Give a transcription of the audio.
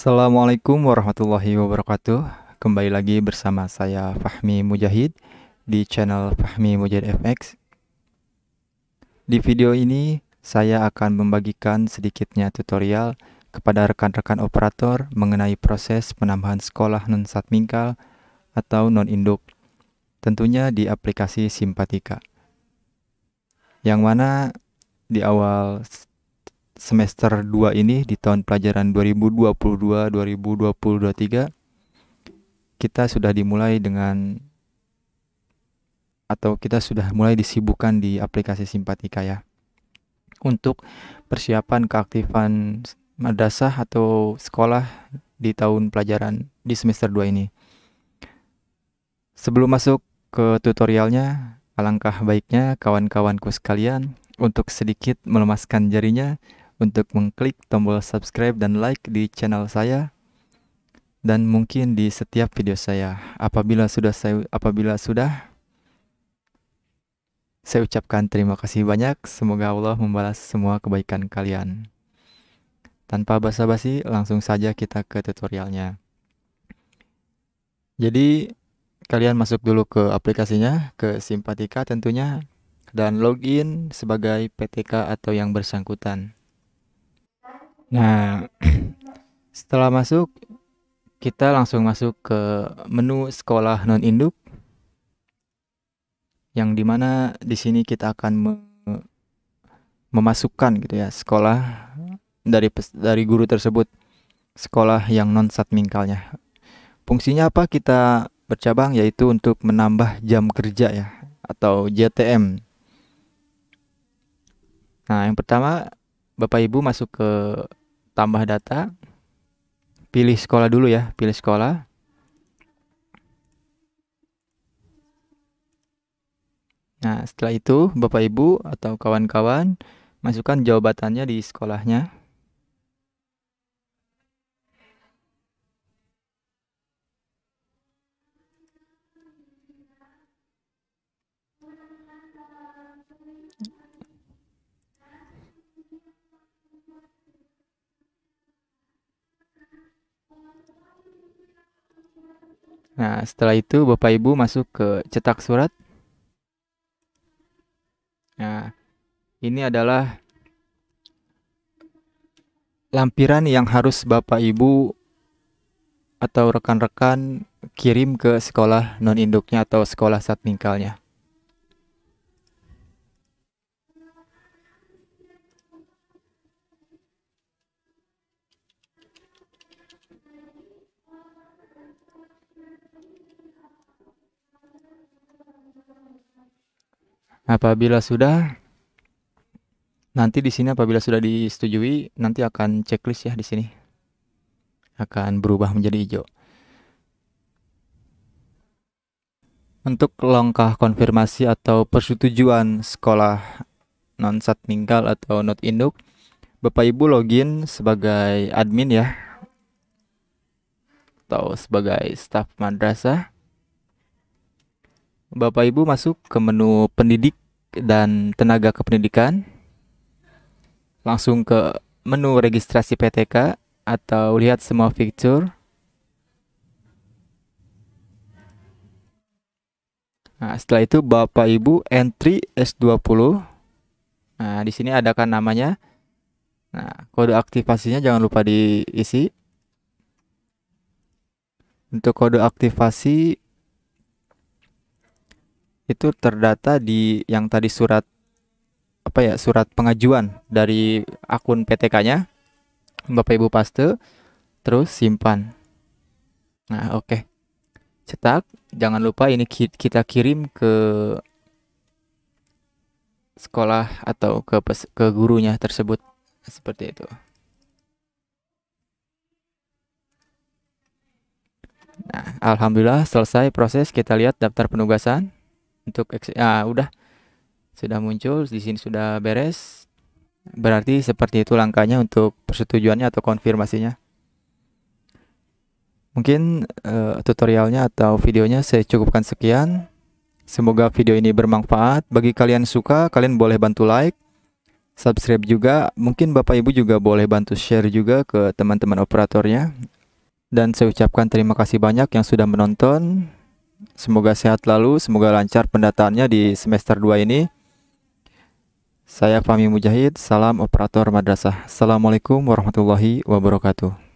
Assalamualaikum warahmatullahi wabarakatuh. Kembali lagi bersama saya Fahmi Mujahid di channel Fahmi Mujahid FX. Di video ini saya akan membagikan sedikitnya tutorial kepada rekan-rekan operator mengenai proses penambahan sekolah non satmingkal atau non induk tentunya di aplikasi Simpatika. Yang mana di awal semester 2 ini di tahun pelajaran 2022-2023 kita sudah dimulai dengan atau kita sudah mulai disibukkan di aplikasi simpatika ya untuk persiapan keaktifan madrasah atau sekolah di tahun pelajaran di semester 2 ini. Sebelum masuk ke tutorialnya, alangkah baiknya kawan-kawanku sekalian untuk sedikit melemaskan jarinya untuk mengklik tombol subscribe dan like di channel saya dan mungkin di setiap video saya. Apabila sudah saya apabila sudah saya ucapkan terima kasih banyak. Semoga Allah membalas semua kebaikan kalian. Tanpa basa-basi, langsung saja kita ke tutorialnya. Jadi, kalian masuk dulu ke aplikasinya, ke Simpatika tentunya, dan login sebagai PTK atau yang bersangkutan. Nah, setelah masuk kita langsung masuk ke menu sekolah non induk yang dimana di sini kita akan me memasukkan gitu ya sekolah dari dari guru tersebut sekolah yang non satmingkalnya fungsinya apa kita bercabang yaitu untuk menambah jam kerja ya atau JTM nah yang pertama bapak ibu masuk ke tambah data pilih sekolah dulu ya pilih sekolah nah setelah itu bapak ibu atau kawan-kawan masukkan jawabannya di sekolahnya Nah, setelah itu Bapak Ibu masuk ke cetak surat. Nah, ini adalah lampiran yang harus Bapak Ibu atau rekan-rekan kirim ke sekolah non induknya atau sekolah satmingkalnya. Apabila sudah, nanti di sini apabila sudah disetujui, nanti akan checklist ya di sini. Akan berubah menjadi hijau. Untuk langkah konfirmasi atau persetujuan sekolah non-sat ninggal atau not induk, Bapak Ibu login sebagai admin ya atau sebagai staff madrasah Bapak Ibu masuk ke menu pendidik dan tenaga kependidikan. Langsung ke menu registrasi PTK atau lihat semua fitur. Nah, setelah itu Bapak Ibu entry S20. Nah, di sini ada kan namanya. Nah, kode aktivasinya jangan lupa diisi. Untuk kode aktivasi itu terdata di yang tadi surat apa ya surat pengajuan dari akun PTK-nya Bapak Ibu paste terus simpan. Nah, oke. Okay. Cetak, jangan lupa ini kita kirim ke sekolah atau ke pes ke gurunya tersebut seperti itu. Nah, alhamdulillah selesai proses kita lihat daftar penugasan untuk ah udah sudah muncul di sini sudah beres berarti seperti itu langkahnya untuk persetujuannya atau konfirmasinya mungkin uh, tutorialnya atau videonya saya cukupkan sekian semoga video ini bermanfaat bagi kalian suka kalian boleh bantu like subscribe juga mungkin bapak ibu juga boleh bantu share juga ke teman-teman operatornya dan saya ucapkan terima kasih banyak yang sudah menonton Semoga sehat lalu, semoga lancar pendataannya di semester 2 ini. Saya Fahmi Mujahid, salam operator madrasah. Assalamualaikum warahmatullahi wabarakatuh.